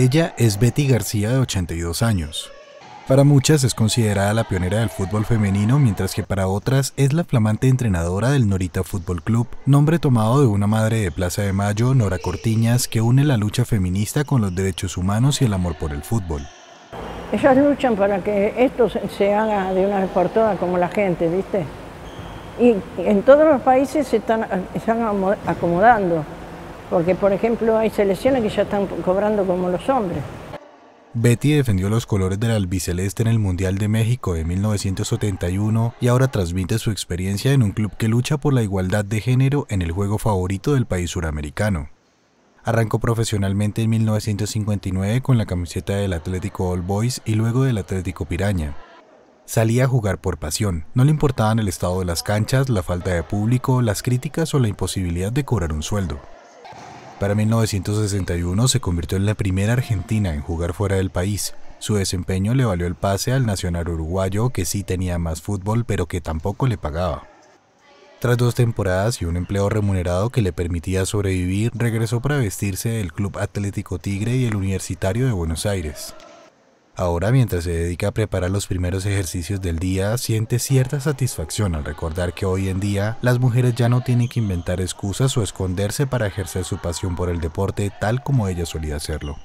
Ella es Betty García de 82 años. Para muchas es considerada la pionera del fútbol femenino, mientras que para otras es la flamante entrenadora del Norita Fútbol Club, nombre tomado de una madre de Plaza de Mayo, Nora Cortiñas, que une la lucha feminista con los derechos humanos y el amor por el fútbol. Ellas luchan para que esto se haga de una vez por todas, como la gente, ¿viste? Y en todos los países se están, acomodando. Porque, por ejemplo, hay selecciones que ya están cobrando como los hombres. Betty defendió los colores del albiceleste en el Mundial de México de 1971 y ahora transmite su experiencia en un club que lucha por la igualdad de género en el juego favorito del país suramericano. Arrancó profesionalmente en 1959 con la camiseta del Atlético All Boys y luego del Atlético Piraña. Salía a jugar por pasión, no le importaban el estado de las canchas, la falta de público, las críticas o la imposibilidad de cobrar un sueldo. Para 1961 se convirtió en la primera argentina en jugar fuera del país. Su desempeño le valió el pase al nacional uruguayo que sí tenía más fútbol pero que tampoco le pagaba. Tras dos temporadas y un empleo remunerado que le permitía sobrevivir, regresó para vestirse del Club Atlético Tigre y el Universitario de Buenos Aires. Ahora, mientras se dedica a preparar los primeros ejercicios del día, siente cierta satisfacción al recordar que hoy en día las mujeres ya no tienen que inventar excusas o esconderse para ejercer su pasión por el deporte tal como ella solía hacerlo.